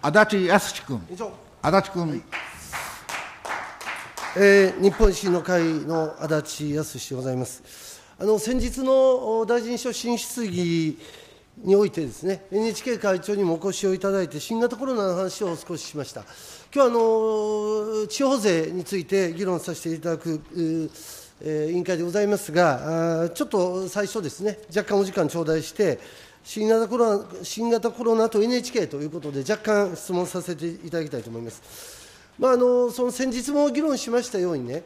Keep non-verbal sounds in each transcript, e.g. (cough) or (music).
足立康史君。足立君。はいえー、日本維新の会の足立康史でございます。あの先日の大臣所信質疑においてですね、NHK 会長にもお越しをいただいて、新型コロナの話を少ししました。今日あの地方税について議論させていただく、えー、委員会でございますが、あちょっと最初ですね、若干お時間頂戴して、新型コロナ新型コロナと NHK ということで、若干質問させていただきたいと思います。まあ、あのその先日も議論しましたようにね、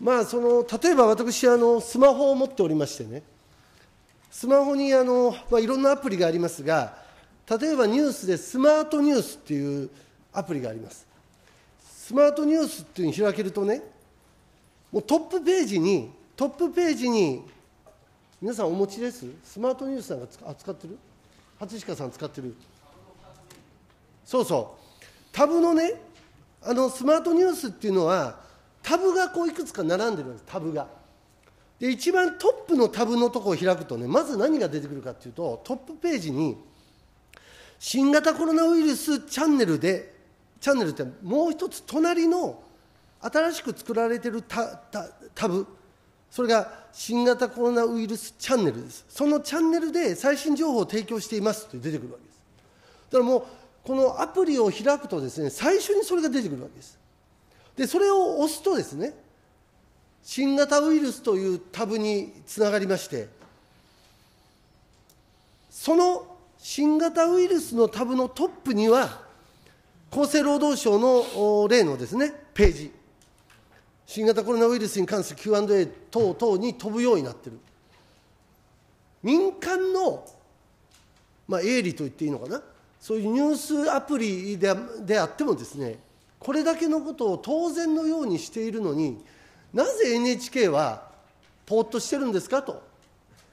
まあ、その例えば私あの、スマホを持っておりましてね、スマホにあの、まあ、いろんなアプリがありますが、例えばニュースでスマートニュースっていうアプリがあります。スマートニュースっていうのを開けるとね、もうトップページに、トップページに皆さんお持ちですスマートニュースなんか扱ってる葛飾さん使ってるそうそうタブのねあのスマートニュースっていうのはタブがこういくつか並んでるんですタブがで一番トップのタブのとこを開くとねまず何が出てくるかっていうとトップページに新型コロナウイルスチャンネルでチャンネルってもう一つ隣の新しく作られてるタタタブそれが新型コロナウイルスチャンネルです。そのチャンネルで最新情報を提供していますと出てくるわけです。だからもう、このアプリを開くとですね、最初にそれが出てくるわけです。で、それを押すとですね、新型ウイルスというタブにつながりまして、その新型ウイルスのタブのトップには、厚生労働省の例のですね、ページ、新型コロナウイルスに関する Q&A 等々に飛ぶようになってる。民間の、まあ、営利と言っていいのかな、そういうニュースアプリでであってもですね、これだけのことを当然のようにしているのに、なぜ NHK はぽーっとしてるんですかと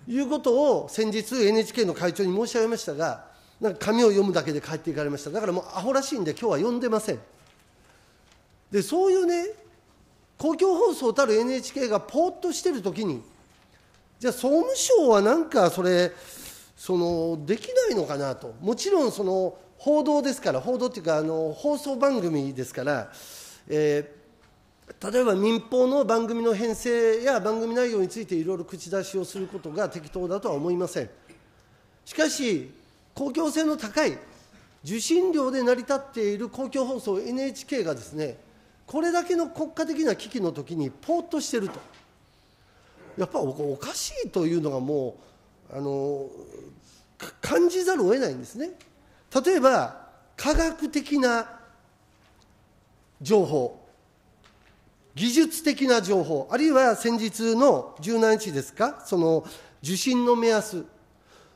いうことを先日 NHK の会長に申し上げましたが、なんか紙を読むだけで帰っていかれました。だからもうアホらしいんで今日は読んでません。で、そういうね、公共放送たる NHK がぽーっとしてるときに、じゃあ、総務省はなんかそれ、そのできないのかなと、もちろんその報道ですから、報道っていうか、あの放送番組ですから、えー、例えば民放の番組の編成や番組内容についていろいろ口出しをすることが適当だとは思いません。しかし、公共性の高い受信料で成り立っている公共放送 NHK がですねこれだけの国家的な危機の時にぽーっとしてるとやっぱおかしいというのがもうあの感じざるを得ないんですね例えば科学的な情報技術的な情報あるいは先日の17日ですかその受信の目安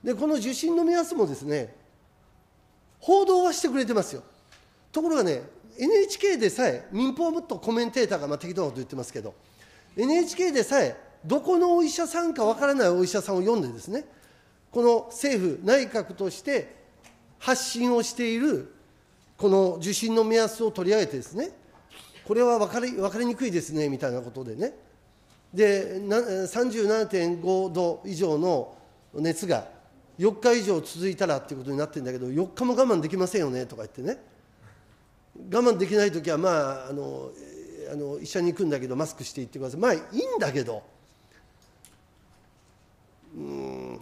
でこの受信の目安もですね報道はしてくれてますよところがね NHK でさえ、民放もっとコメンテーターがまあ適当なこと言ってますけど、NHK でさえ、どこのお医者さんかわからないお医者さんを読んでですね、この政府、内閣として発信をしている、この受診の目安を取り上げてですね、これは分かり分かりにくいですねみたいなことでね、で37.5度以上の熱が4日以上続いたらっていうことになってるんだけど、4日も我慢できませんよねとか言ってね。我慢できない時はまああのあの医者に行くんだけどマスクして行ってくださいまあいいんだけどうん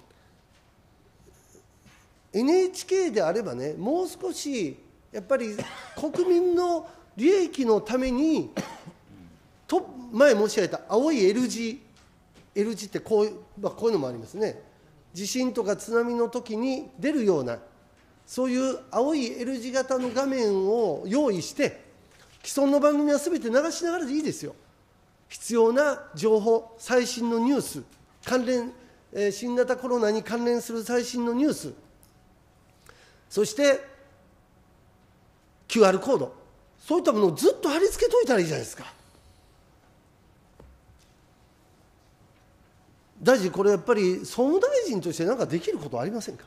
NHK であればねもう少しやっぱり国民の利益のためにと前申し上げた青い L 字 L 字ってこう,、まあ、こういうのもありますね地震とか津波の時に出るようなそういう青い L 字型の画面を用意して既存の番組はすべて流しながらでいいですよ必要な情報最新のニュース関連、え新型コロナに関連する最新のニュースそして QR コードそういったものをずっと貼り付けといたらいいじゃないですか大臣これやっぱり総務大臣として何かできることありませんか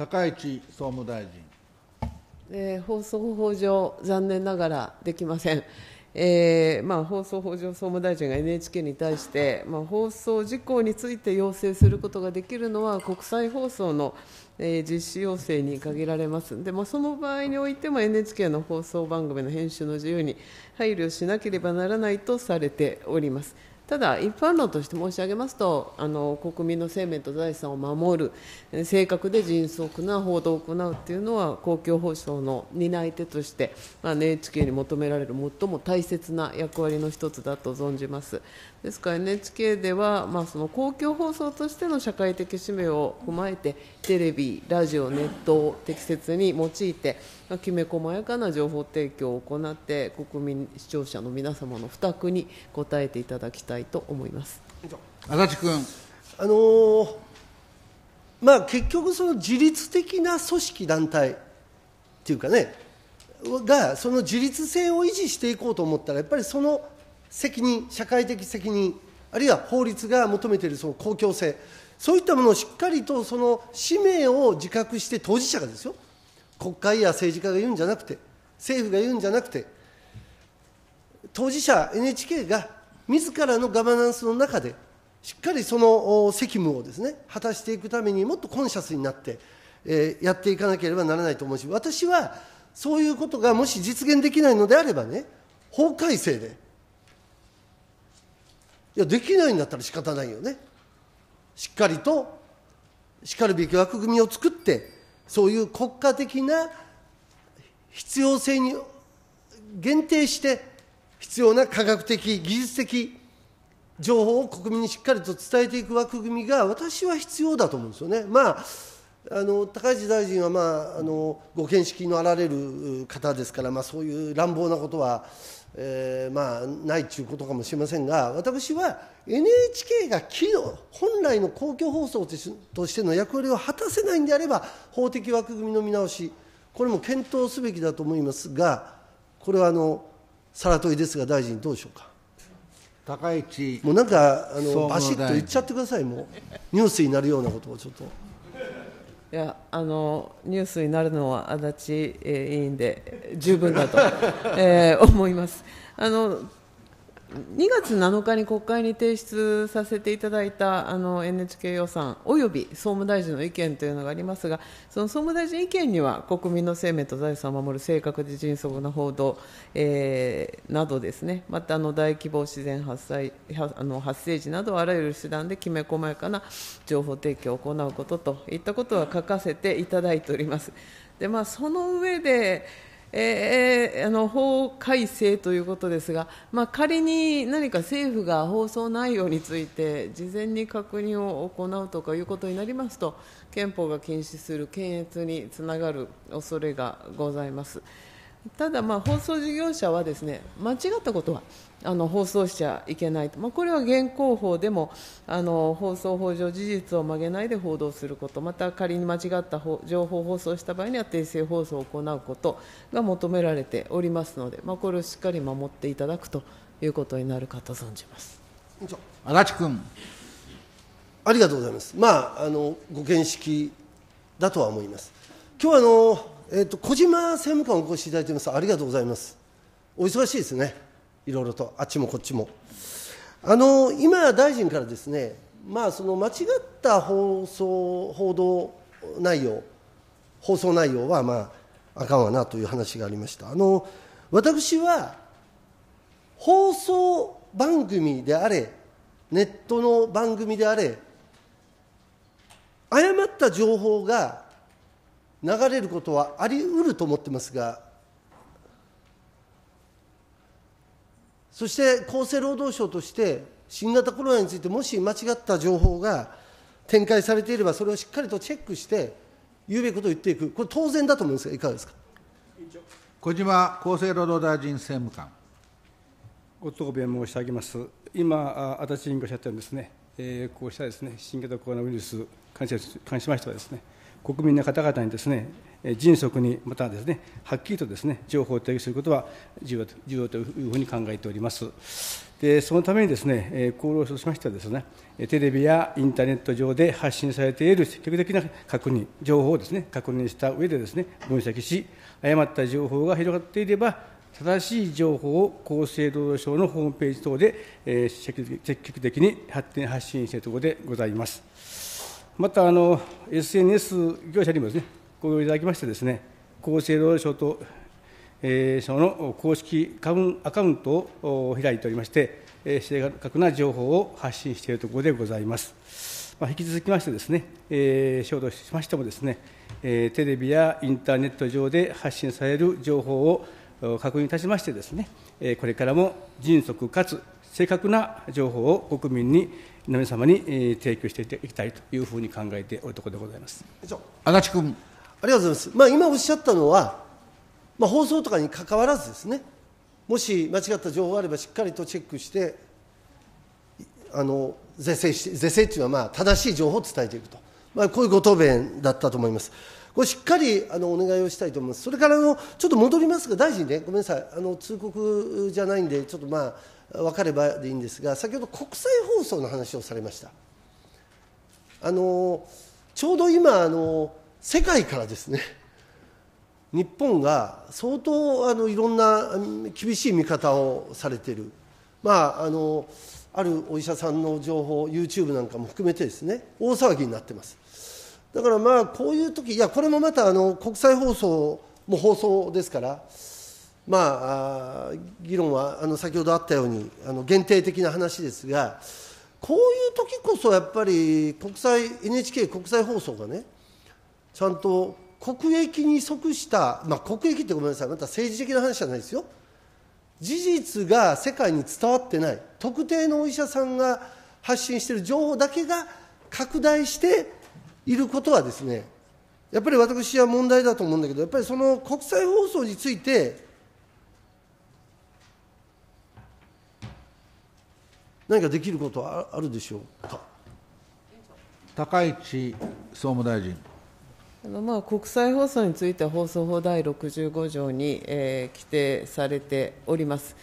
高市総務大臣。えー、放送法上、残念ながらできません。えーまあ、放送法上、総務大臣が NHK に対して、まあ、放送事項について要請することができるのは、国際放送の、えー、実施要請に限られますで、まあ、その場合においても、NHK の放送番組の編集の自由に配慮しなければならないとされております。ただ一般論として申し上げますとあの国民の生命と財産を守る正確で迅速な報道を行うというのは公共放送の担い手として、まあ、NHK に求められる最も大切な役割の一つだと存じますですから NHK では、まあ、その公共放送としての社会的使命を踏まえてテレビラジオネットを適切に用いてきめ細やかな情報提供を行って国民視聴者の皆様の負託に応えていただきたいと思います足立君あのー、まあ、結局、その自律的な組織、団体っていうかね、がその自律性を維持していこうと思ったら、やっぱりその責任、社会的責任、あるいは法律が求めているその公共性、そういったものをしっかりとその使命を自覚して、当事者がですよ、国会や政治家が言うんじゃなくて、政府が言うんじゃなくて、当事者、NHK が自らのガバナンスの中で、しっかりその責務をですね果たしていくためにもっとコンシャスになって、えー、やっていかなければならないと思うし私はそういうことがもし実現できないのであればね法改正でいやできないんだったら仕方ないよねしっかりとしかるべき枠組みを作ってそういう国家的な必要性に限定して必要な科学的技術的情報を国民にしっかりと伝えていく枠組みが私は必要だと思うんですよね。まああの高市大臣は、まあ、あのご見識のあられる方ですから、まあ、そういう乱暴なことはえー、まあないちゅうことかもしれませんが私は NHK が機能本来の公共放送としての役割を果たせないんであれば法的枠組みの見直しこれも検討すべきだと思いますがこれはあのさら問いですが大臣どうでしょうか高市もうなんかあのっと言っちゃってくださいもうニュースになるようなことをちょっと。いやあのニュースになるのは足立、委員で十分だと、えー、思います。あの2月7日に国会に提出させていただいたあの NHK 予算および総務大臣の意見というのがありますが、その総務大臣意見には、国民の生命と財産を守る正確で迅速な報道、えー、などですね、またあの大規模自然発災あの発生時など、あらゆる手段できめ細やかな情報提供を行うことといったことは書かせていただいております。でまあ、その上でえー、あの法改正ということですが、まあ、仮に何か政府が放送内容について事前に確認を行うとかいうことになりますと憲法が禁止する検閲につながる恐れがございますただま放送事業者はですね間違ったことはあの放送しちゃいけないと、まあ、これは現行法でもあの放送法上、事実を曲げないで報道すること、また仮に間違った情報放送した場合には訂正放送を行うことが求められておりますので、まあ、これをしっかり守っていただくということになるかと存じます足立君。ありがとうございます、まあ、あのご見識だとは思います。今日あのえーと、小島政務官お越しいただいてますありがとうございますお忙しいですねいろいろとあっちもこっちも。あの今、大臣からですね、まあ、その間違った放送報道内容、放送内容は、まあ、あかんわなという話がありました。あの私は放送番組であれ、ネットの番組であれ、誤った情報が流れることはあり得ると思ってますが、そして厚生労働省として、新型コロナについてもし間違った情報が展開されていれば、それをしっかりとチェックして、言うべきことを言っていく、これ、当然だと思うんですが、いかがですか小島厚生労働大臣政務官。ご答弁申し上げます。今、足立委員がおっしゃったようにですね、えー、こうしたですね新型コロナウイルス感染しましてはですね、国民の方々にですね、迅速に、またですね、はっきりとですね、情報を提供することは重要重要というふうに考えております。でそのためにですね、厚労省としましてはですね、テレビやインターネット上で発信されている積極的な確認、情報をですね、確認した上でですね、分析し、誤った情報が広がっていれば、正しい情報を厚生労働省のホームページ等で、え積極的に発展発信しているところでございます。またあの、SNS 業者にもですね、ご用意いただきましてですね、厚生労働省と、えー、その公式アカウントを開いておりまして、えー、正確な情報を発信しているところでございます。まあ、引き続きましてですね、えー、省としましてもですね、えー、テレビやインターネット上で発信される情報を確認いたしましてですね、えこれからも迅速かつ正確な情報を国民に皆様にえ提供していきたいというふうに考えておるところでございます。以上足立君ありがとうございます、まあ、今おっしゃったのは、まあ、放送とかにかかわらずですねもし間違った情報があればしっかりとチェックしてあの是正して是正っていうのはまあ正しい情報を伝えていくと、まあ、こういうご答弁だったと思います。これしっかりあのお願いをしたいと思います、それからあのちょっと戻りますが、大臣ね、ごめんなさい、あの通告じゃないんで、ちょっとまあ分かればでいいんですが、先ほど国際放送の話をされました。あのちょうど今あの世界からですね日本が相当あのいろんな厳しい見方をされてるまああのあるお医者さんの情報 YouTube なんかも含めてですね大騒ぎになってますだからまあこういう時いやこれもまたあの国際放送も放送ですからまあ議論はあの先ほどあったようにあの限定的な話ですがこういう時こそやっぱり国際 NHK 国際放送がねちゃんと国益に即した、まあ、国益ってごめんなさいまた政治的な話じゃないですよ事実が世界に伝わってない特定のお医者さんが発信している情報だけが拡大していることはですねやっぱり私は問題だと思うんだけどやっぱりその国際放送について何かできることはあるでしょうか高市総務大臣まあ、国際放送については放送法第65条に、えー、規定されております。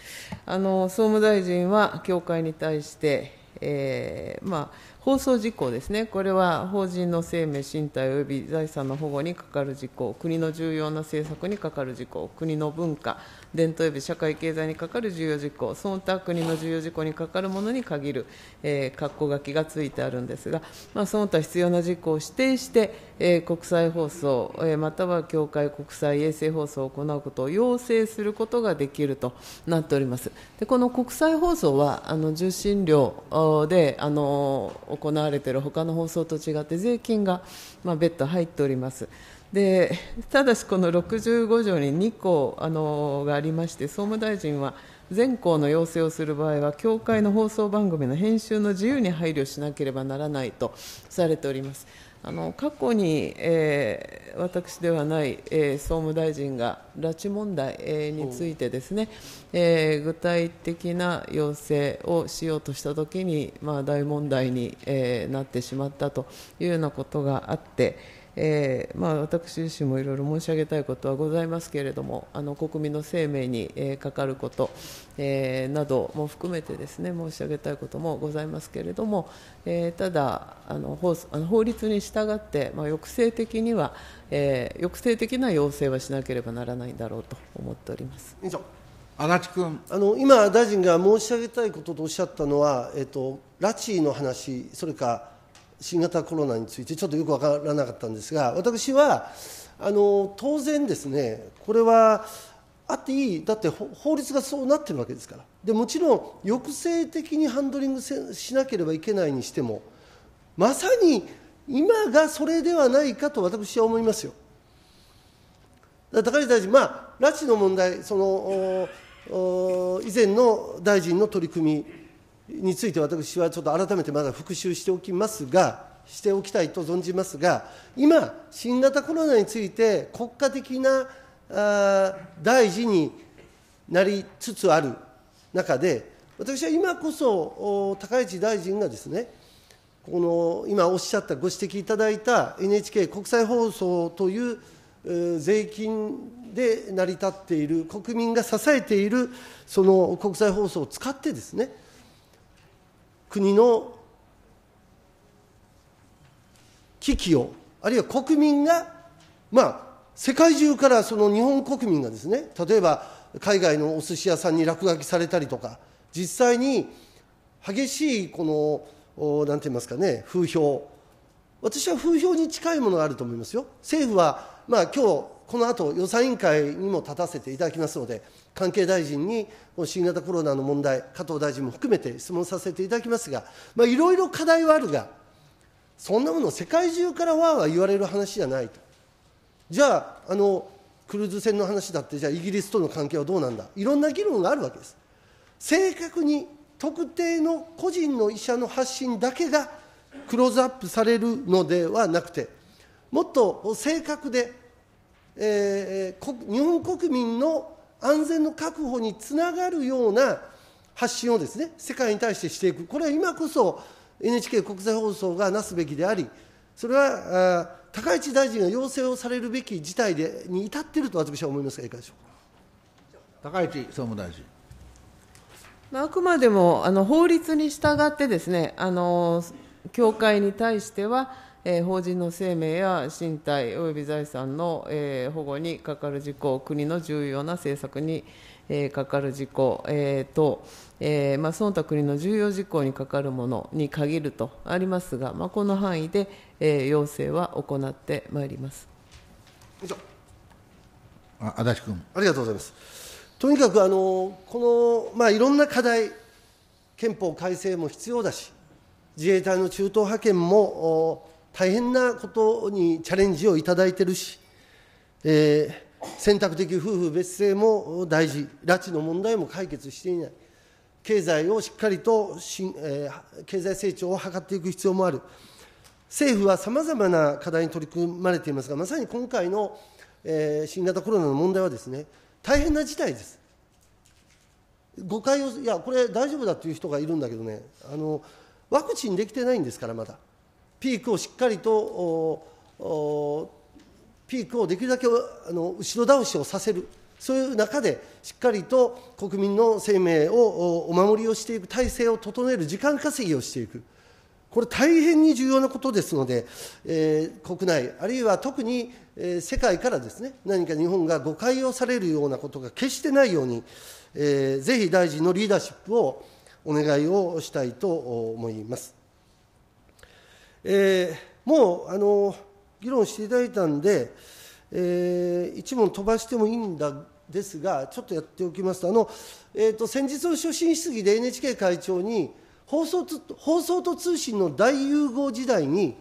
あの総務大臣は協会に対して、えーまあ、放送事項ですね、これは法人の生命、身体及び財産の保護にかかる事項、国の重要な政策にかかる事項、国の文化、伝統及び社会経済にかかる重要事項、その他国の重要事項にかかるものに限る、えー、括弧書きがついてあるんですが、まあ、その他必要な事項を指定して、えー、国際放送、えー、または協会国際衛星放送を行うことを要請することができるとなっております。でこの国際放送はあの受信料であの行われている他の放送と違って税金が、まあ、別途入っております。でただし、この65条に2項あのがありまして、総務大臣は、全項の要請をする場合は、協会の放送番組の編集の自由に配慮しなければならないとされております。あの過去に、えー、私ではない、えー、総務大臣が拉致問題、えー、についてですね、えー、具体的な要請をしようとしたときに、まあ、大問題に、えー、なってしまったというようなことがあって、えー、まあ、私自身もいろいろ申し上げたいことはございますけれども、あの国民の生命に、えー、かかること、えー、なども含めてですね申し上げたいこともございますけれども、えただあの法、あの法律に従って、まあ、抑制的には、え抑制的な要請はしなければならないんだろうと思っております。以上足立君あの今、大臣が申し上げたいこととおっしゃったのは、えっと、拉致の話、それから新型コロナについてちょっとよく分からなかったんですが私はあの当然ですねこれはあっていいだって法律がそうなってるわけですからでもちろん抑制的にハンドリングしなければいけないにしてもまさに今がそれではないかと私は思いますよ。だ高市大臣、まあ、拉致の問題、その以前の大臣の取り組みについて私はちょっと改めてまだ復習しておきますが、しておきたいと存じますが、今、新型コロナについて国家的なあ大事になりつつある中で、私は今こそ高市大臣がですね、この今おっしゃった、ご指摘いただいた NHK 国際放送という税金で成り立っている、国民が支えているその国際放送を使ってですね、国の危機を、あるいは国民が、まあ、世界中からその日本国民がですね、例えば海外のお寿司屋さんに落書きされたりとか、実際に激しいこの、なんて言いますかね、風評、私は風評に近いものがあると思いますよ。政府は、まあ、今日この後予算委員会にも立たせていただきますので、関係大臣に新型コロナの問題、加藤大臣も含めて質問させていただきますが、いろいろ課題はあるが、そんなもの世界中からわーわー言われる話じゃないと。じゃあ、あの、クルーズ船の話だって、じゃあイギリスとの関係はどうなんだ、いろんな議論があるわけです。正確に特定の個人の医者の発信だけがクローズアップされるのではなくて、もっと正確でえー、日本国民の安全の確保につながるような発信をですね、世界に対してしていく、これは今こそ NHK 国際放送がなすべきであり、それは高市大臣が要請をされるべき事態でに至っていると、私は思いますが、いかがでしょうか高市総務大臣。あくまでもあの法律に従ってですね、あの教会に対しては、えー、法人の生命や身体及び財産の、えー、保護にかかる事項、国の重要な政策に、えー、かかる事項、えー、と、えーまあ、その他国の重要事項にかかるものに限るとありますが、まあ、この範囲で、えー、要請は行ってまいります。以上あ足立君ありがとうございます。とにかくあのこの、まあ、いろんな課題、憲法改正も必要だし、自衛隊の中東派遣も大変なことにチャレンジをいただいてるし、えー、選択的夫婦別姓も大事、拉致の問題も解決していない、経済をしっかりとしん、えー、経済成長を図っていく必要もある、政府はさまざまな課題に取り組まれていますが、まさに今回の、えー、新型コロナの問題はですね、大変な事態です。誤解を、いや、これ大丈夫だという人がいるんだけどね、あのワクチンできてないんですから、まだ。ピークをしっかりとピークをできるだけあの後ろ倒しをさせる、そういう中で、しっかりと国民の生命をお守りをしていく、体制を整える、時間稼ぎをしていく、これ、大変に重要なことですので、えー、国内、あるいは特に、えー、世界からですね、何か日本が誤解をされるようなことが決してないように、えー、ぜひ大臣のリーダーシップをお願いをしたいと思います。えー、もうあの議論していただいたんで、えー、一問飛ばしてもいいんだですが、ちょっとやっておきますと、あのえーと先日の所信質疑で NHK 会長に放送と、放送と通信の大融合時代に、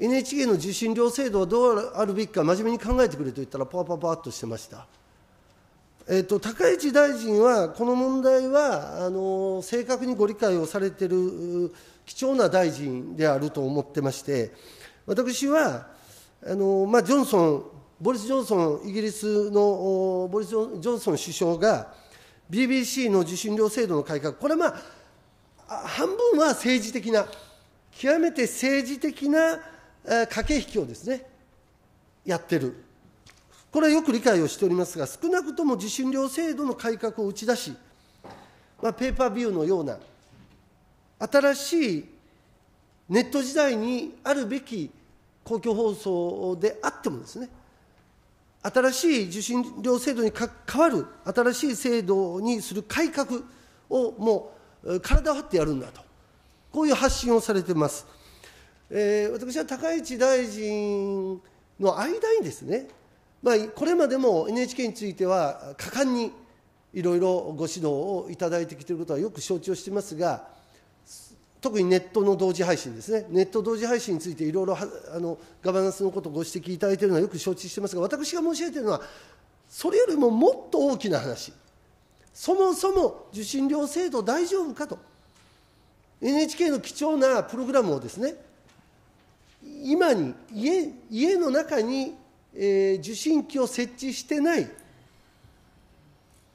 NHK の受信料制度はどうあるべきか、真面目に考えてくれと言ったら、パワパワパワっとしてました。えっと、高市大臣は、この問題はあの正確にご理解をされている貴重な大臣であると思ってまして、私は、あのまあ、ジョンソン、ボリス・ジョンソン、イギリスのボリス・ジョンソン首相が、BBC の受信料制度の改革、これは、まあ、半分は政治的な、極めて政治的な駆け引きをですね、やってる。これはよく理解をしておりますが、少なくとも受信料制度の改革を打ち出し、まあ、ペーパービューのような、新しいネット時代にあるべき公共放送であってもですね、新しい受信料制度に関わる新しい制度にする改革をもう体を張ってやるんだと、こういう発信をされてます。えー、私は高市大臣の間にですね、まあ、これまでも NHK については果敢にいろいろご指導をいただいてきていることはよく承知をしていますが特にネットの同時配信ですねネット同時配信についていろいろあのガバナンスのことをご指摘いただいているのはよく承知していますが私が申し上げているのはそれよりももっと大きな話そもそも受信料制度大丈夫かと NHK の貴重なプログラムをですね今に家家の中にえー、受信機を設置してない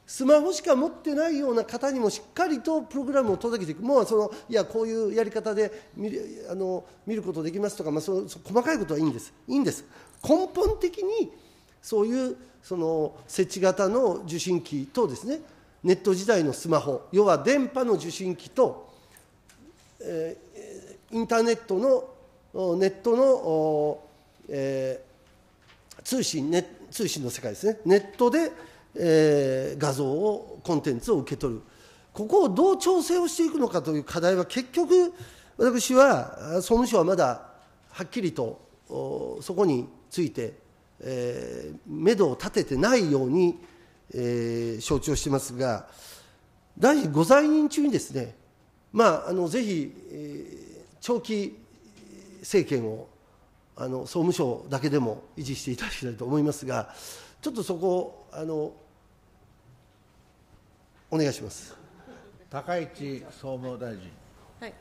スマホしか持ってないような方にもしっかりとプログラムを届けていく、もうそのいやこういうやり方で見るあの見ることできますとか、まあそ、そ細かいことはいいんです、いいんです、根本的にそういうその設置型の受信機とですね、ネット時代のスマホ、要は電波の受信機と、えー、インターネットの、ネットの、えー通信ネ通信の世界ですねネットで、えー、画像をコンテンツを受け取るここをどう調整をしていくのかという課題は結局私は総務省はまだはっきりとそこについて、えー、目処を立ててないように、えー、承知をしてますが大臣ご在任中にですねまああのぜひ、えー、長期政権をあの総務省だけでも維持していただきたいと思いますが、ちょっとそこあのお願いします。高市総務大臣。はい。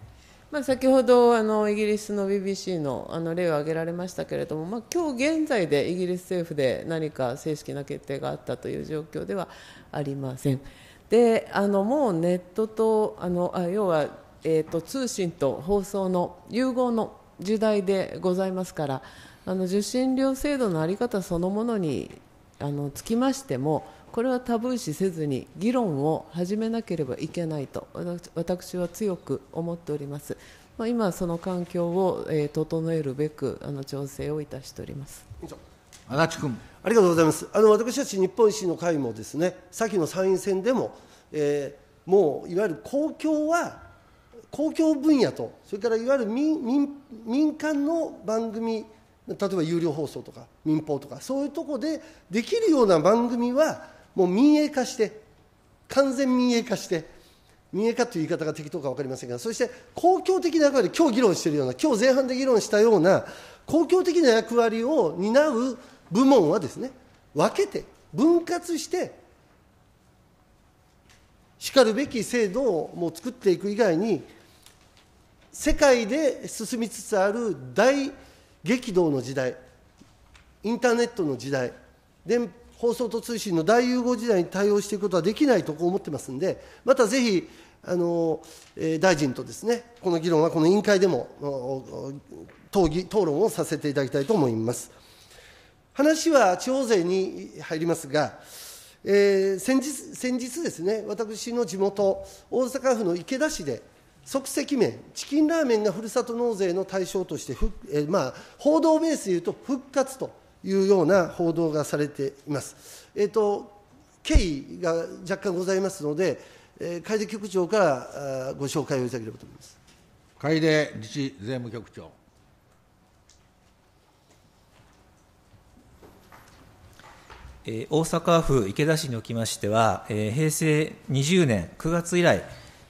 まあ、先ほどあのイギリスの BBC のあの例を挙げられましたけれども、まあ、今日現在でイギリス政府で何か正式な決定があったという状況ではありません。であのもうネットとあのあ要は、えーと通信と放送の融合の時代でございますからあの受信料制度の在り方そのものにあのつきましてもこれはタブー視せずに議論を始めなければいけないと私は強く思っております。まあ、今その環境を、えー、整えるべくあの調整をいたしております。足立君ありがとうございます。あの私たち日本維新の会もですね、先の参院選でも、えー、もういわゆる公共は公共分野とそれからいわゆる民民間の番組例えば有料放送とか民放とかそういうとこでできるような番組はもう民営化して完全民営化して民営化という言い方が適当か分かりませんがそして公共的な役割今日議論しているような今日前半で議論したような公共的な役割を担う部門はですね分けて分割してしかるべき制度をもう作っていく以外に世界で進みつつある大激動の時代、インターネットの時代、電放送と通信の大融合時代に対応していくことはできないと思ってますんで、またぜひ、あのえー、大臣とですね、この議論はこの委員会でも討議、討論をさせていただきたいと思います。話は地方税に入りますが、えー、先日先日ですね、私の地元、大阪府の池田市で、即席麺、チキンラーメンがふるさと納税の対象として、えー、まあ、報道ベースでいうと復活というような報道がされています。えーと、経緯が若干ございますので、えー、楓局長からあご紹介をいただければと思います楓自治税務局長。え大阪府池田市におきましては、え平成20年9月以来、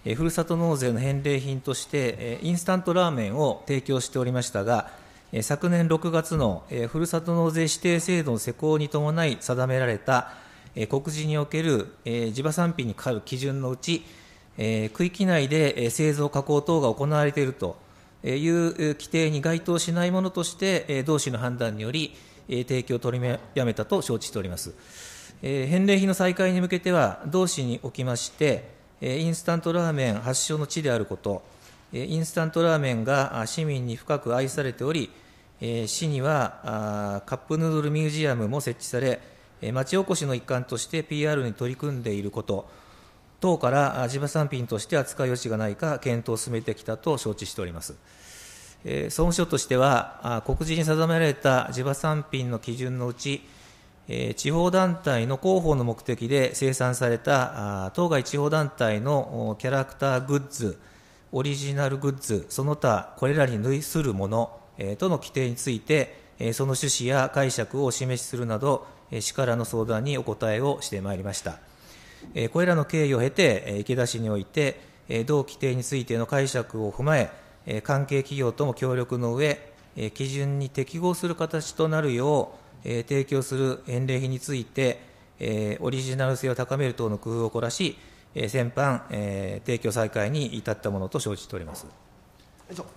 えふるさと納税の返礼品として、えインスタントラーメンを提供しておりましたが、え昨年6月の、えふるさと納税指定制度の施行に伴い定められた、え告示における、え地場産品にかかる基準のうち、え区域内で、え製造、加工等が行われているという規定に該当しないものとして、え同市の判断により、え提供を取りやめたと承知しております。え返礼品の再開に向けては、同市におきまして、インスタントラーメン発祥の地であること、インスタントラーメンが市民に深く愛されており、市にはカップヌードルミュージアムも設置され、町おこしの一環として PR に取り組んでいること、等から地場産品として扱い余地がないか検討を進めてきたと承知しております。総務省としては、告示に定められた地場産品の基準のうち、え地方団体の広報の目的で生産された当該地方団体のキャラクターグッズ、オリジナルグッズ、その他、これらに類するもの、えとの規定について、えその趣旨や解釈をお示しするなど、え市からの相談にお答えをしてまいりました。えこれらの経緯を経て、え池田市において、え同規定についての解釈を踏まえ、え関係企業とも協力の上、え基準に適合する形となるよう、えー、提供する返礼品について、えー、オリジナル性を高める等の工夫を凝らし、えー、先般、えー、提供再開に至ったものと承知しております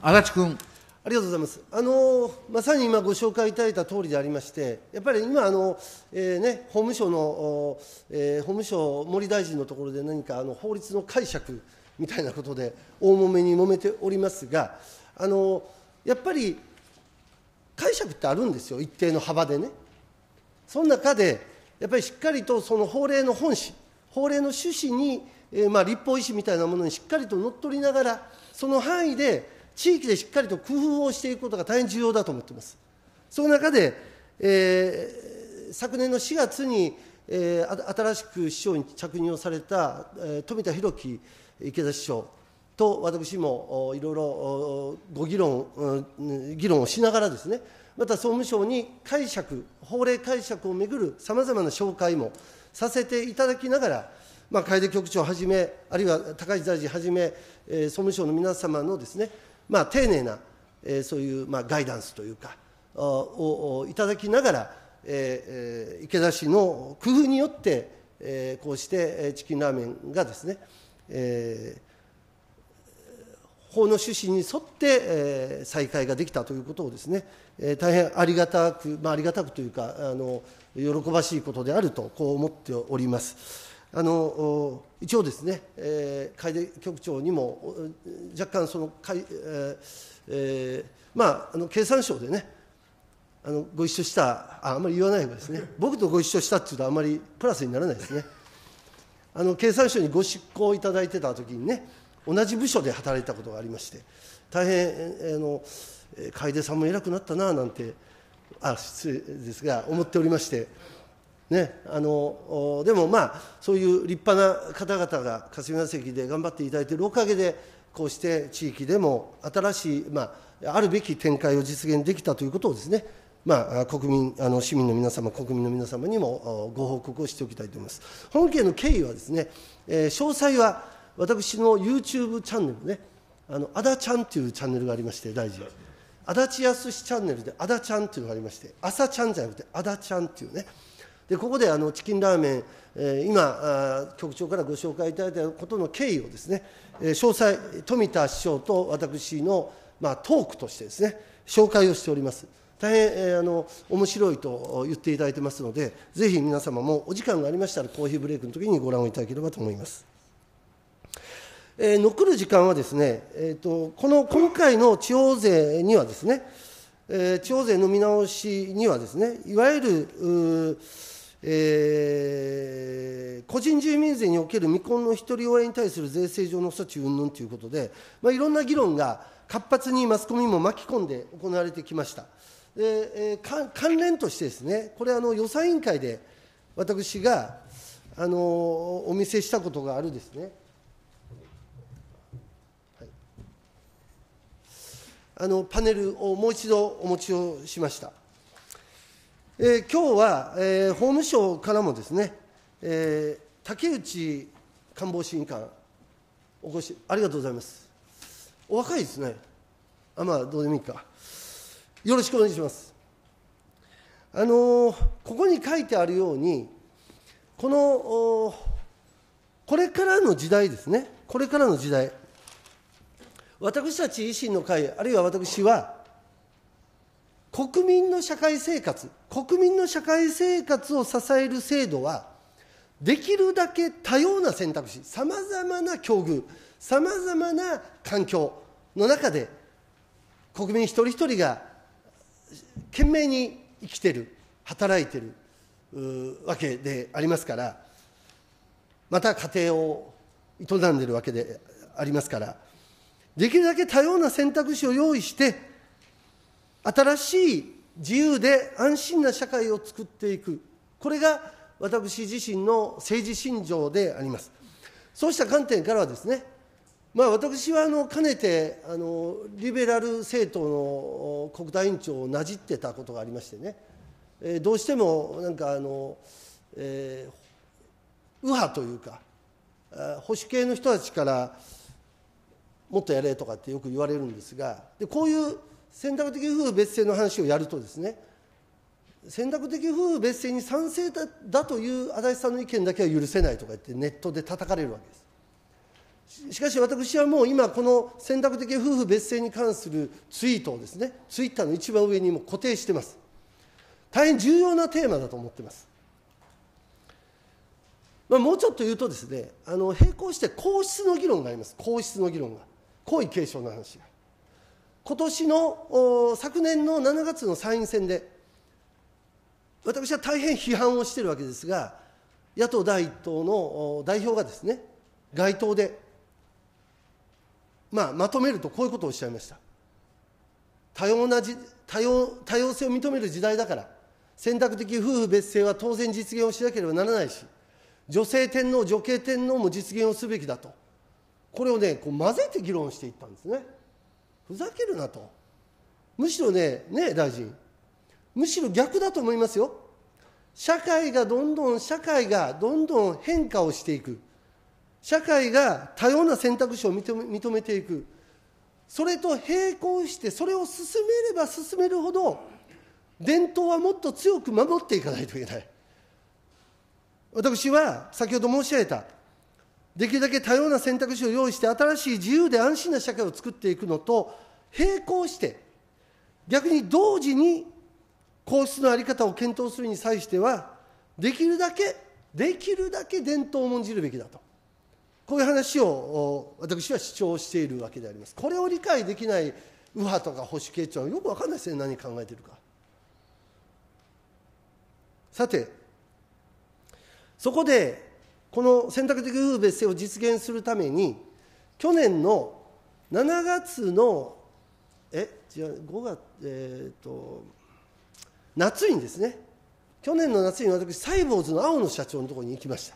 足立君。ありがとうございます。あのまさに今ご紹介いただいた通りでありまして、やっぱり今あの、えー、ね法務省の、えー、法務省森大臣のところで何かあの法律の解釈みたいなことで大揉めに揉めておりますが、あのやっぱり解釈ってあるんですよ一定の幅でねその中でやっぱりしっかりとその法令の本旨法令の趣旨に、えー、まあ立法意新みたいなものにしっかりと乗っ取りながらその範囲で地域でしっかりと工夫をしていくことが大変重要だと思っていますその中で、えー、昨年の4月に、えー、新しく市長に着任をされた、えー、富田裕樹池田市長と私もいろいろご議論、議論をしながらですね、また総務省に解釈、法令解釈をめぐるさまざまな紹介もさせていただきながら、まあ、楓局長はじめ、あるいは高市大臣はじめ、えー、総務省の皆様のですね、まあ、丁寧な、えー、そういう、まあ、ガイダンスというか、あをいただきながら、えー、池田市の工夫によって、えー、こうしてチキンラーメンがですね、えー法の趣旨に沿って、えー、再開ができたということをですね、えー、大変ありがたく、まあ、ありがたくというかあの、喜ばしいことであると、こう思っております。あの一応ですね、えー、楓局長にも、若干その、えーえー、まあ、あの経産省でね、あのご一緒したあ、あんまり言わない方がですね、(laughs) 僕とご一緒したっていうと、あんまりプラスにならないですね。あの経産省にご執行いただいてたときにね、同じ部署で働いたことがありまして大変あの楓さんも偉くなったななんてあ失礼ですが思っておりまして。ね、あのでもまあそういう立派な方々が霞が関で頑張っていただいているおかげでこうして地域でも新しい、まあ、あるべき展開を実現できたということをですね、まあ、国民あの市民の皆様国民の皆様にもご報告をしておきたいと思います本件の経緯はですね、えー、詳細は私の YouTube チャンネルね、あの、あだちゃんというチャンネルがありまして、大臣。足立康チャンネルであだちゃんというのがありまして、朝ちゃんじゃなくて、あだちゃんというね。で、ここであのチキンラーメン、えー、今局長からご紹介いただいたことの経緯をですね、えー、詳細、富田市長と私の、まあ、トークとしてですね、紹介をしております。大変、えー、あの面白いと言っていただいてますので、ぜひ皆様もお時間がありましたら、コーヒーブレイクの時にご覧をいただければと思います。えー、残る時間はですね、えーと、この今回の地方税にはですね、えー、地方税の見直しにはですね、いわゆる、えー、個人住民税における未婚の一人親に対する税制上の措置云々ということで、まあ、いろんな議論が活発にマスコミも巻き込んで行われてきました。でえー、関連としてですね、これあの予算委員会で私があのお見せしたことがあるですね、あのパネルをもう一度お持ちをしました。えー、今日は、えー、法務省からもですね、えー、竹内官房審議官、お越し、ありがとうございます。お若いですね。あ、まあ、どうでもいいか。よろしくお願いします。あのー、ここに書いてあるように、この、これからの時代ですね、これからの時代、私たち維新の会、あるいは私は、国民の社会生活、国民の社会生活を支える制度は、できるだけ多様な選択肢、さまざまな境遇、さまざまな環境の中で、国民一人一人が懸命に生きてる、働いてるわけでありますから、また家庭を営んでるわけでありますから、できるだけ多様な選択肢を用意して、新しい自由で安心な社会を作っていく、これが私自身の政治信条であります。そうした観点からはですね、まあ、私はあのかねてあのリベラル政党の国対委員長をなじってたことがありましてね、えー、どうしてもなんかあの、えー、右派というか、保守系の人たちから、もっとやれとかってよく言われるんですがでこういう選択的夫婦別姓の話をやるとですね選択的夫婦別姓に賛成だだという足立さんの意見だけは許せないとか言ってネットで叩かれるわけですしかし私はもう今この選択的夫婦別姓に関するツイートをですねツイッターの一番上にも固定してます大変重要なテーマだと思ってます、まあ、もうちょっと言うとですねあの並行して皇室の議論があります皇室の議論が皇位継承の話今年の昨年の7月の参院選で私は大変批判をしているわけですが野党第一党の代表がですね街頭で、まあ、まとめるとこういうことをおっしゃいました多様なじ多様多様性を認める時代だから選択的夫婦別姓は当然実現をしなければならないし女性天皇女系天皇も実現をすべきだとこれをねこう混ぜて議論していったんですねふざけるなとむしろねね大臣むしろ逆だと思いますよ社会がどんどん社会がどんどん変化をしていく社会が多様な選択肢を認めていくそれと並行してそれを進めれば進めるほど伝統はもっと強く守っていかないといけない私は先ほど申し上げたできるだけ多様な選択肢を用意して、新しい自由で安心な社会を作っていくのと並行して、逆に同時に皇室の在り方を検討するに際しては、できるだけ、できるだけ伝統を重んじるべきだと、こういう話を私は主張しているわけであります。これを理解できない右派とか保守系っはよく分かんないですね、何考えてるか。さて、そこでこの選択的夫婦別姓を実現するために、去年の7月の、え、違う、5月、えー、っと、夏にですね、去年の夏に私、サイボーズの青野社長のところに行きました。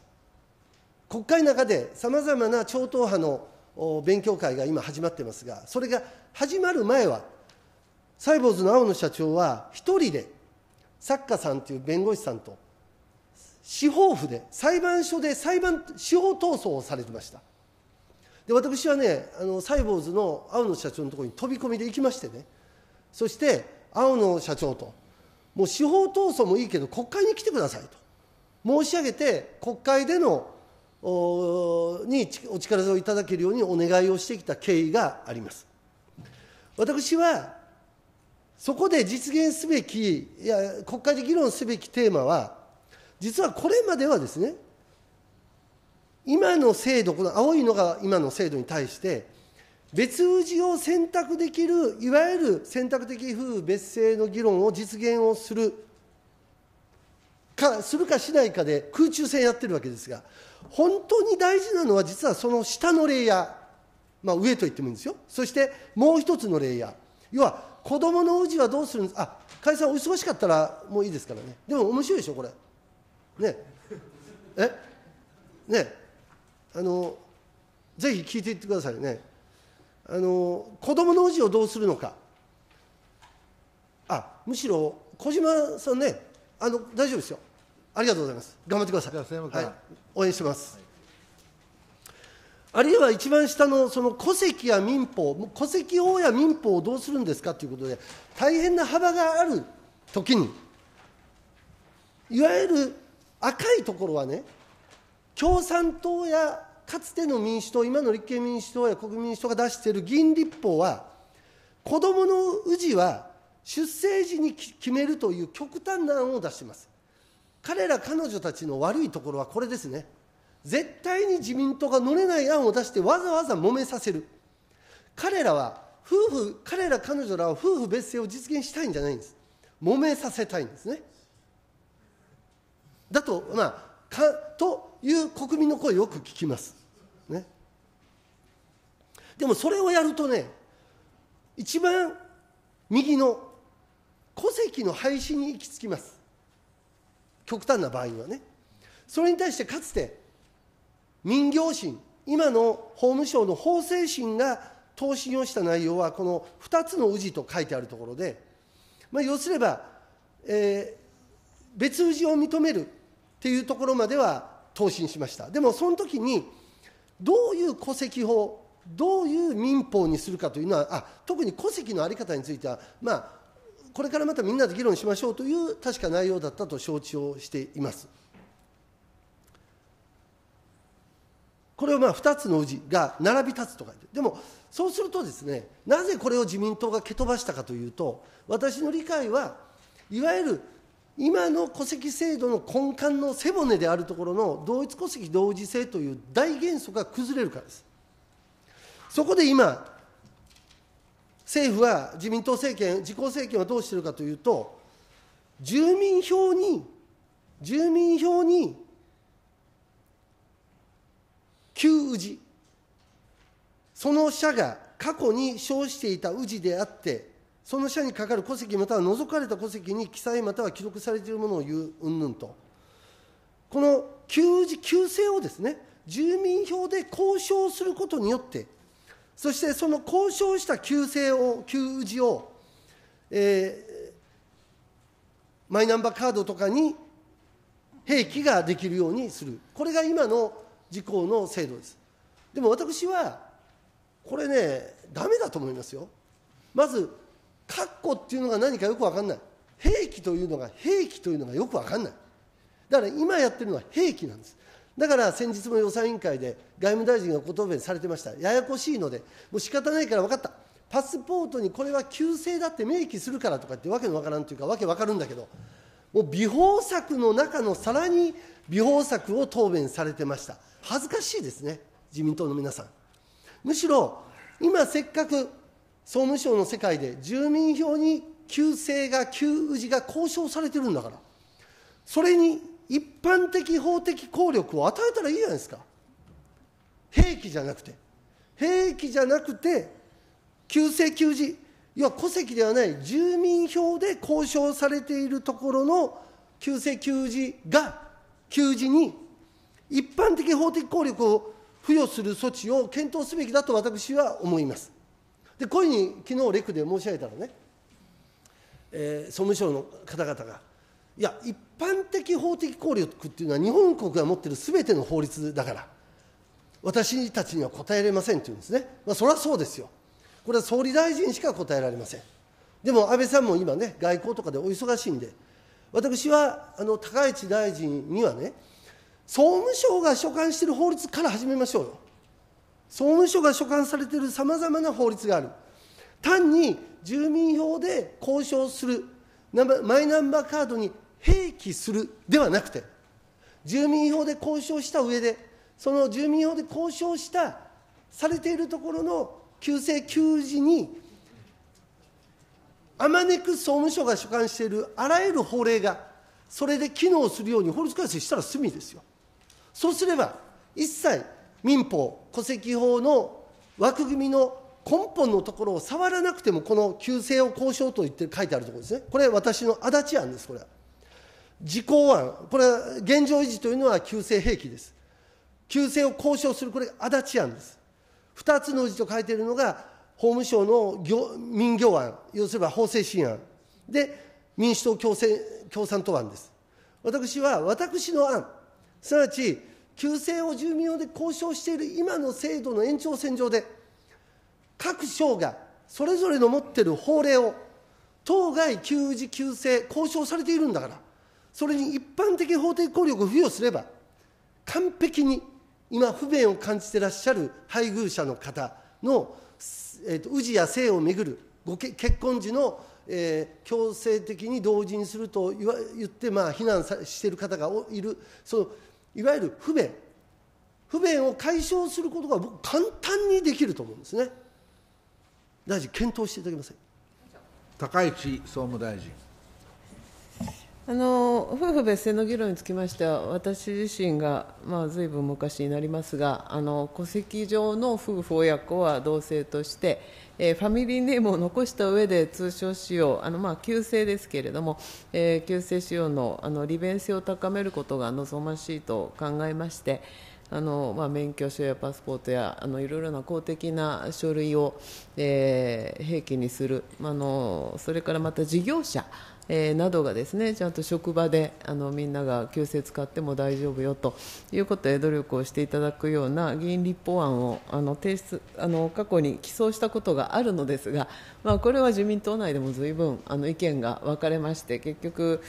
国会の中でさまざまな超党派の勉強会が今始まってますが、それが始まる前は、サイボーズの青野社長は、一人で、作家さんという弁護士さんと、司法府で裁判所で裁判司法闘争をされてましたで私はねあのサイボウズの青野社長のところに飛び込みで行きましてねそして青野社長ともう司法闘争もいいけど国会に来てくださいと申し上げて国会でのにお力をいただけるようにお願いをしてきた経緯があります私はそこで実現すべきいや国会で議論すべきテーマは実はこれまではですね今の制度この青いのが今の制度に対して別氏を選択できるいわゆる選択的夫婦別姓の議論を実現をするかするかしないかで空中戦やってるわけですが本当に大事なのは実はその下のレイヤー、まあ、上と言ってもいいんですよそしてもう一つのレイヤー要は子供の氏はどうするんですあ加谷さんお忙しかったらもういいですからねでも面白いでしょこれねえねあのぜひ聞いていってくださいねあの子どもの氏をどうするのかあむしろ小島さんねあの大丈夫ですよありがとうございます頑張ってください、はい、応援してます、はい、あるいは一番下のその戸籍や民法戸籍法や民法をどうするんですかということで大変な幅がある時にいわゆる赤いところはね共産党やかつての民主党今の立憲民主党や国民民主党が出している議員立法は子どもの氏は出生時に決めるという極端な案を出してます彼ら彼女たちの悪いところはこれですね絶対に自民党が乗れない案を出してわざわざ揉めさせる彼らは夫婦彼ら彼女らは夫婦別姓を実現したいんじゃないんです揉めさせたいんですねだと、まあ、かという国民の声よく聞きます。ね、でもそれをやるとね一番右の戸籍の廃止に行き着きます極端な場合にはねそれに対してかつて民業審今の法務省の法制審が答申をした内容はこの2つの氏と書いてあるところで、まあ、要すれば、えー、別氏を認めるっていうところまでは答申しましたでもその時にどういう戸籍法どういう民法にするかというのはあ特に戸籍の在り方についてはまあこれからまたみんなで議論しましょうという確か内容だったと承知をしています。これをまあ2つの氏が並び立つとかでもそうするとですねなぜこれを自民党が蹴飛ばしたかというと私の理解はいわゆる今の戸籍制度の根幹の背骨であるところの同一戸籍同時性という大原則が崩れるからです。そこで今、政府は自民党政権、自公政権はどうしているかというと、住民票に、住民票に旧氏、その社が過去に称していた氏であって、その者にかかる戸籍または除かれた戸籍に記載または記録されているものを言ううんぬんとこの旧字旧姓をですね住民票で交渉することによってそしてその交渉した旧姓を旧字を、えー、マイナンバーカードとかに併記ができるようにするこれが今の事項の制度ですでも私はこれねだめだと思いますよまず括弧っていうのが何かよく分かんない兵器というのが兵器というのがよく分かんないだから今やってるのは兵器なんですだから先日も予算委員会で外務大臣がご答弁されてましたややこしいのでもう仕方ないから分かったパスポートにこれは旧姓だって明記するからとかってわけのわからんというかわけわかるんだけどもう美法策の中のさらに美法策を答弁されてました恥ずかしいですね自民党の皆さんむしろ今せっかく総務省の世界で住民票に旧姓が旧氏が交渉されてるんだから、それに一般的法的効力を与えたらいいじゃないですか。兵器じゃなくて。兵器じゃなくて、旧姓旧字、要は戸籍ではない住民票で交渉されているところの旧姓旧字が、旧字に一般的法的効力を付与する措置を検討すべきだと私は思います。でこういうふうに昨日レクで申し上げたらね、えー、総務省の方々がいや一般的法的効力っていうのは日本国が持ってるすべての法律だから私たちには答えられませんっていうんですね、まあ、それはそうですよこれは総理大臣しか答えられませんでも安倍さんも今ね外交とかでお忙しいんで私はあの高市大臣にはね総務省が所管している法律から始めましょうよ総務省が所管されているさまざまな法律がある単に住民票で交渉するマイナンバーカードに併記するではなくて住民票で交渉した上でその住民票で交渉したされているところの急性救時にあまねく総務省が所管しているあらゆる法令がそれで機能するように法律改正したら済みですよそうすれば一切民法、戸籍法の枠組みの根本のところを触らなくても、この旧姓を交渉と言って書いてあるところですね。これ、私の足立案です、これは。時効案、これは現状維持というのは旧姓兵器です。旧姓を交渉する、これ足立案です。2つの字と書いているのが、法務省の行民業案、要すれば法制審案。で、民主党共共産党案です。私は、私の案、すなわち、旧姓を住民用で交渉している今の制度の延長線上で、各省がそれぞれの持っている法令を、当該給仕旧姓、交渉されているんだから、それに一般的法的効力を付与すれば、完璧に今、不便を感じてらっしゃる配偶者の方の、えーと、氏や姓をめぐるごけ結婚時の、えー、強制的に同時にすると言わ言って、まあ、非難さしている方がいる、そのいわゆる不便不便を解消することが僕簡単にできると思うんですね大臣検討していただけません高市総務大臣あの夫婦別姓の議論につきましては、私自身が、まあ、ぶん昔になりますが、あの戸籍上の夫婦親子は同性として、えー、ファミリーネームを残した上で通称使用、あのまあ、旧姓ですけれども、えー、旧姓使用のあの利便性を高めることが望ましいと考えまして、あのまあ、免許証やパスポートやあのいろいろな公的な書類を、えー、兵器にする、あのそれからまた事業者、えー、などがですねちゃんと職場であのみんなが給性使っても大丈夫よということで努力をしていただくような議員立法案をあの提出あの過去に起草したことがあるのですが、まあ、これは自民党内でも随分あの意見が分かれまして結局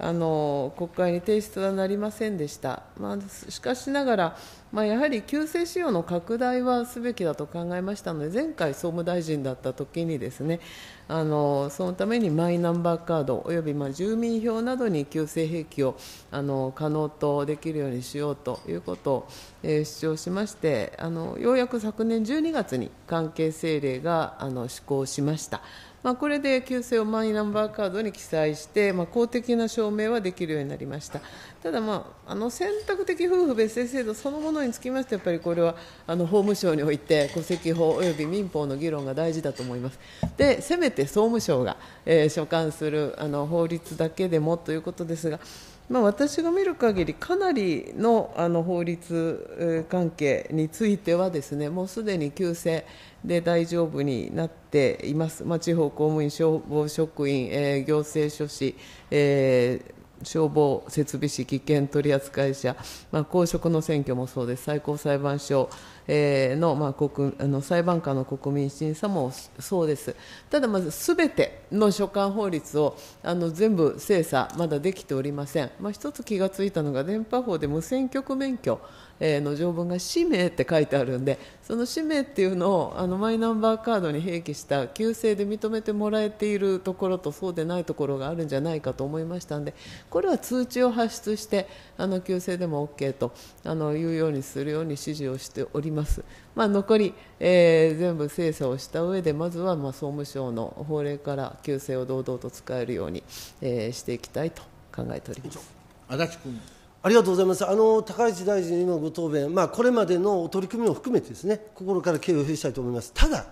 あの国会に提出はなりませんでした。まあ、しかしながらまあ、やはり救世使用の拡大はすべきだと考えましたので、前回、総務大臣だったときにですね、あのそのためにマイナンバーカード、およびまあ住民票などに救世兵器をあの可能とできるようにしようということを、えー、主張しましてあの、ようやく昨年12月に関係政令があの施行しました。まあ、これで旧姓をマイナンバーカードに記載して、まあ、公的な証明はできるようになりました、ただ、まあ、あの選択的夫婦別姓制度そのものにつきまして、やっぱりこれはあの法務省において、戸籍法および民法の議論が大事だと思います。でせめて総務省が、えー、所管するあの法律だけでもということですが、まあ、私が見る限り、かなりのあの法律関係についてはです、ね、もうすでに旧姓で大丈夫になっています、まあ、地方公務員、消防職員、えー、行政書士、えー消防設備士、危険取扱者、まあ、公職の選挙もそうです、最高裁判所、えの,、まあ、国あの裁判官の国民審査もそうです、ただまずすべての所管法律をあの全部精査、まだできておりません、まあ、一つ気がついたのが、電波法で無線局免許の条文が氏名って書いてあるんで、その氏名っていうのをあのマイナンバーカードに併記した旧姓で認めてもらえているところと、そうでないところがあるんじゃないかと思いましたんで、これは通知を発出して、あの旧姓でも OK とあのいうようにするように指示をしております。ます、まあ、残り、えー、全部精査をした上でまずはま総務省の法令から旧姓を堂々と使えるように、えー、していきたいと考えております足立君ありがとうございますあの高市大臣のご答弁、まあ、これまでの取り組みも含めてですね心から敬意を表したいと思います。ただ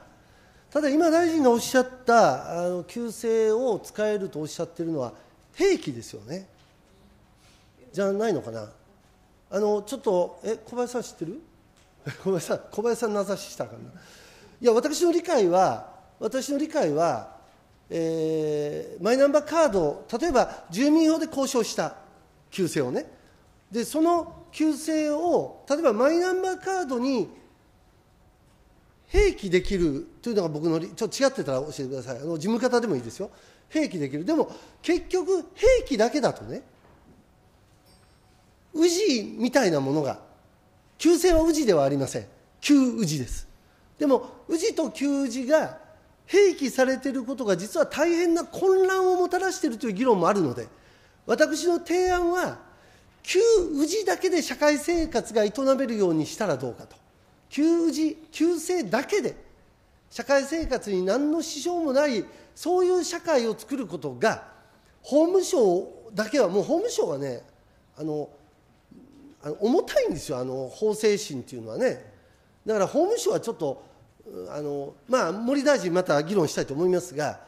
ただ今大臣がおっしゃったあの旧姓を使えるとおっしゃってるのは兵器ですよねじゃないのかなあのちょっとえ小林さん知ってるごめんなさい、小林さんの指したかな。いや、私の理解は、私の理解は、えー、マイナンバーカード、例えば住民票で交渉した旧姓をね、でその旧姓を、例えばマイナンバーカードに併記できるというのが僕の、ちょっと違ってたら教えてください、あの事務方でもいいですよ、併記できる、でも結局、併記だけだとね、氏みたいなものが旧姓は治ではありません旧治ですでも治と旧氏が併記されていることが実は大変な混乱をもたらしているという議論もあるので私の提案は旧宇治だけで社会生活が営めるようにしたらどうかと旧治旧姓だけで社会生活に何の支障もないそういう社会を作ることが法務省だけはもう法務省はねあのあの重たいんですよあの法制審っていうのはねだから法務省はちょっとあのまあ森大臣また議論したいと思いますが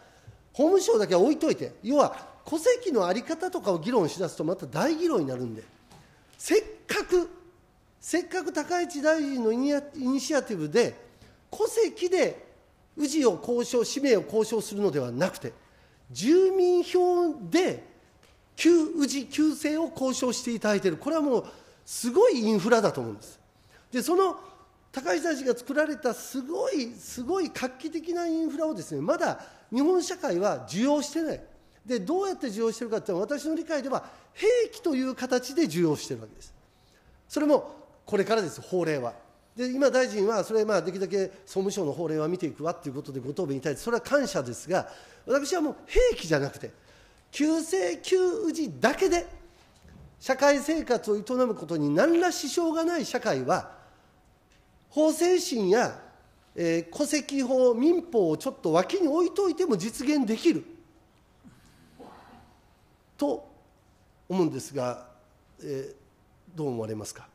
法務省だけは置いといて要は戸籍の在り方とかを議論しだすとまた大議論になるんでせっかくせっかく高市大臣のイニシアティブで戸籍で氏を交渉氏名を交渉するのではなくて住民票で旧氏旧姓を交渉していただいているこれはもうすごいインフラだと思うんですでその高橋大臣が作られたすごいすごい画期的なインフラをですねまだ日本社会は需要してないでどうやって需要してるかっていうのは私の理解では兵器という形で需要してるわけですそれもこれからです法令はで今大臣はそれまあできるだけ総務省の法令は見ていくわということでご答弁いただいてそれは感謝ですが私はもう兵器じゃなくて急性急付時だけで社会生活を営むことに何ら支障がない社会は法制審や、えー、戸籍法民法をちょっと脇に置いといても実現できると思うんですが、えー、どう思われますか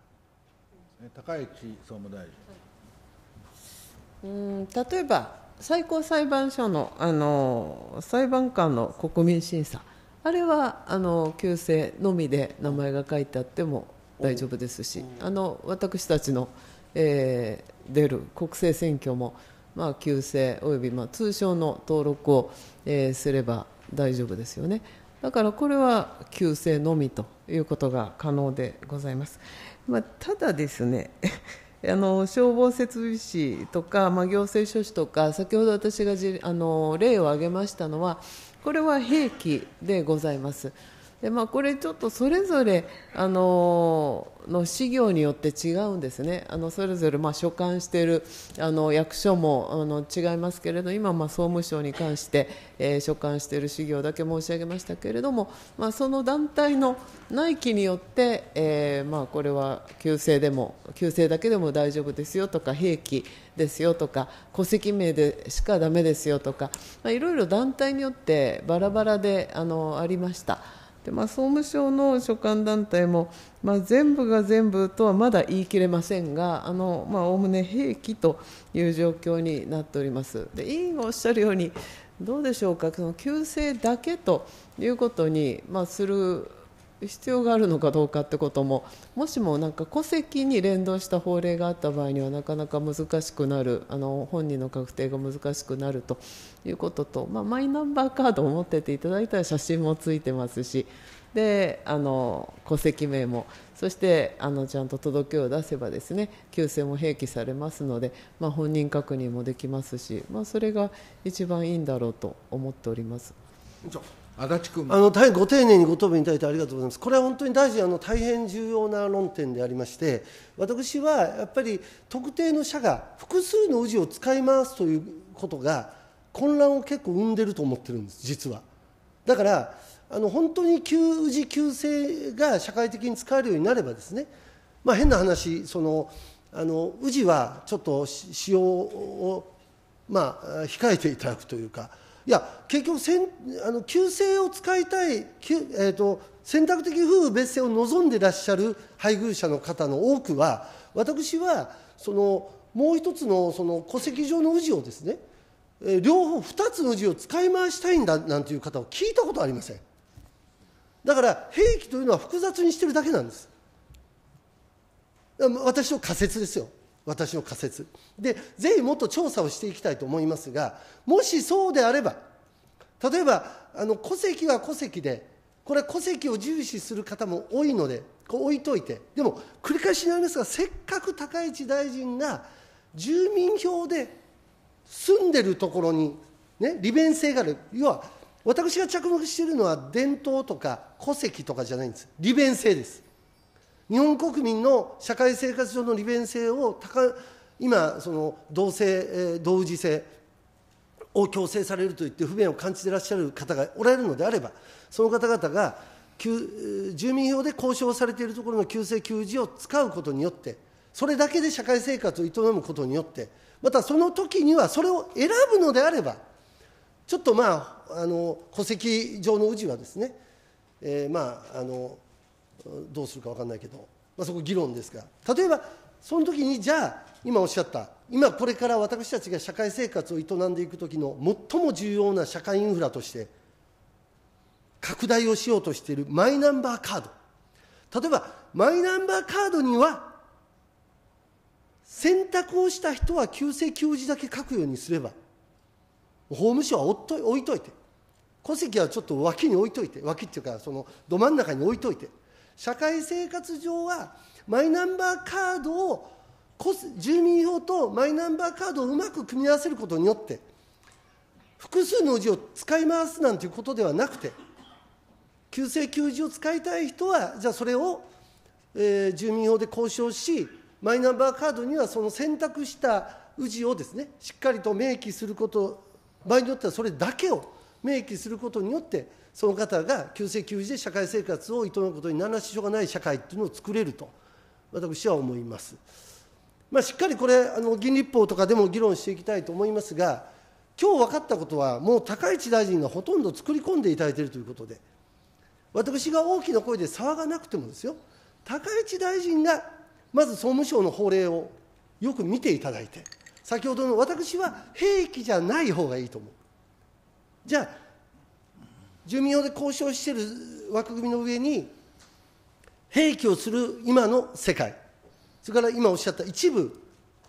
高市総務大臣うん例えば最高裁判所のあの裁判官の国民審査あれはあの旧姓のみで名前が書いてあっても大丈夫ですし、あの私たちの、えー、出る国政選挙も、まあ、旧姓およびまあ通称の登録を、えー、すれば大丈夫ですよね。だからこれは旧姓のみということが可能でございます。まあ、ただですね (laughs) あの消防設備士とか、まあ、行政書士とか先ほど私がじあの例を挙げましたのはこれは兵器でございます。でまあ、これちょっとそれぞれあのの事業によって違うんですね、あのそれぞれまあ所管しているあの役所もあの違いますけれど、今、まあ、総務省に関して、えー、所管している事業だけ申し上げましたけれども、まあ、その団体の内規によって、えーまあ、これは旧姓でも、旧姓だけでも大丈夫ですよとか、兵器ですよとか、戸籍名でしかだめですよとか、まあ、いろいろ団体によってばらばらであのありました。でまあ、総務省の所管団体も、まあ、全部が全部とはまだ言い切れませんが、あのまあ、概ね平気という状況になっております。で委員がおっしゃるように、どうでしょうか、その旧姓だけということに、まあ、する必要があるのかどうかってことももしもなんか戸籍に連動した法令があった場合にはなかなか難しくなるあの本人の確定が難しくなるということと、まあ、マイナンバーカードを持ってていただいたら写真もついてますしであの戸籍名もそしてあのちゃんと届けを出せばですね旧姓も併記されますので、まあ、本人確認もできますし、まあ、それが一番いいんだろうと思っております。じゃ足立君あの大変ご丁寧にご答弁いただいてありがとうございます、これは本当に大臣、あの大変重要な論点でありまして、私はやっぱり特定の社が複数の氏を使い回すということが、混乱を結構生んでると思ってるんです、実は。だからあの本当に旧氏旧姓が社会的に使えるようになればですね、まあ、変な話、そのあの氏はちょっと使用を、まあ、控えていただくというか。いや結局せんあの旧姓を使いたい、きゅえーと、選択的夫婦別姓を望んでらっしゃる配偶者の方の多くは私はそのもう一つのその戸籍上の氏をですね両方2つの氏を使い回したいんだなんていう方を聞いたことありませんだから兵器というのは複雑にしてるだけなんです私の仮説ですよ私の仮説でぜひもっと調査をしていきたいと思いますがもしそうであれば例えばあの戸籍は戸籍でこれは戸籍を重視する方も多いのでこう置いといてでも繰り返しになりますがせっかく高市大臣が住民票で住んでるところに、ね、利便性がある要は私が着目しているのは伝統とか戸籍とかじゃないんです利便性です日本国民の社会生活上の利便性を高今、その同性、同時性を強制されるといって不便を感じていらっしゃる方がおられるのであれば、その方々が住民票で交渉されているところの旧制・旧字を使うことによって、それだけで社会生活を営むことによって、またその時にはそれを選ぶのであれば、ちょっとまあ、あの戸籍上の氏はですね、えー、まあ、あのどうするか分かんないけど、まあ、そこ議論ですが例えばその時にじゃあ今おっしゃった今これから私たちが社会生活を営んでいく時の最も重要な社会インフラとして拡大をしようとしているマイナンバーカード例えばマイナンバーカードには選択をした人は旧姓給字だけ書くようにすれば法務省は置いといて戸籍はちょっと脇に置いといて脇っていうかそのど真ん中に置いといて社会生活上はマイナンバーカードを住民票とマイナンバーカードをうまく組み合わせることによって複数の字を使い回すなんていうことではなくて旧姓旧字を使いたい人はじゃあそれを、えー、住民票で交渉しマイナンバーカードにはその選択した氏をですねしっかりと明記すること場合によってはそれだけを明記することによってその方が急性急死で社会生活を営むことになら支うがない社会っていうのを作れると私は思います。まあ、しっかりこれあの議員立法とかでも議論していきたいと思いますが今日分かったことはもう高市大臣がほとんど作り込んでいただいているということで私が大きな声で騒がなくてもですよ高市大臣がまず総務省の法令をよく見ていただいて先ほどの私は兵器じゃない方がいいと思うじゃあ住民票で交渉している枠組みの上に、兵器をする今の世界、それから今おっしゃった一部、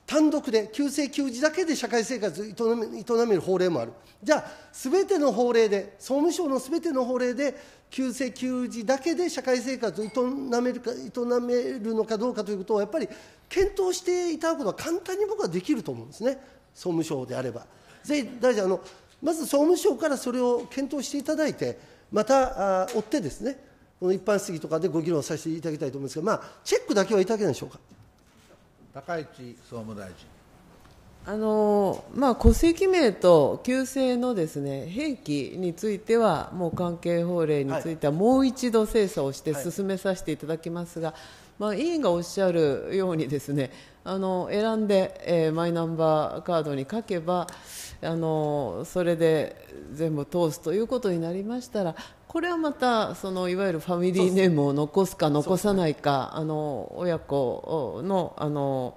単独で、旧性休児だけで社会生活を営める法令もある。じゃあ、すべての法令で、総務省のすべての法令で、旧性休児だけで社会生活を営めるか営めるのかどうかということを、やっぱり検討していただくことは簡単に僕はできると思うんですね、総務省であれば。ぜひ、大臣、あのまず総務省からそれを検討していただいて、また追ってですね、この一般質疑とかでご議論させていただきたいと思いますが、まあ、チェックだけはいただけないでしょうか。高市総務大臣あのまあ、戸籍名と旧姓のです、ね、兵器については、もう関係法令については、もう一度精査をして進めさせていただきますが、はいまあ、委員がおっしゃるようにです、ね、あの選んで、えー、マイナンバーカードに書けば、あのそれで全部通すということになりましたらこれはまたそのいわゆるファミリーネームを残すか残さないか、あの親子のあの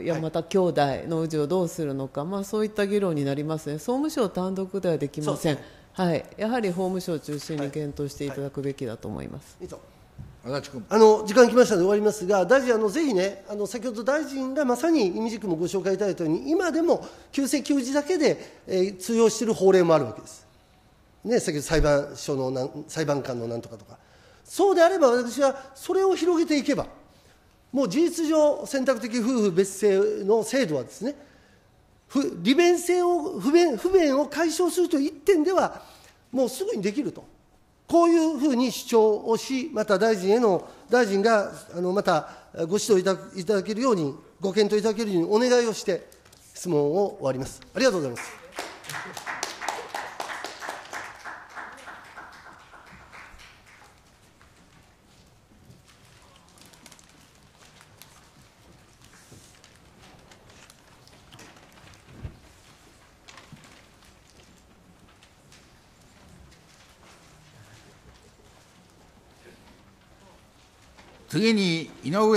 いやまた兄弟の氏をどうするのか、はい、まあ、そういった議論になりますね総務省単独ではできません、ね、はい、やはり法務省を中心に検討していただくべきだと思います。はいはいあの時間きましたので終わりますが、大臣、あのぜひね、あの先ほど大臣がまさにいみじくもご紹介いただいたように、今でも急性給付だけで、えー、通用している法令もあるわけです。ね、先ほど裁判所のなん裁判官のなんとかとか、そうであれば私はそれを広げていけば、もう事実上、選択的夫婦別姓の制度はですね、不利便性を不便、不便を解消するという一点では、もうすぐにできると。こういうふうに主張をし、また大臣への、大臣があのまたご指導いたいただけるように、ご検討いただけるようにお願いをして、質問を終わります。ありがとうございます。次に井上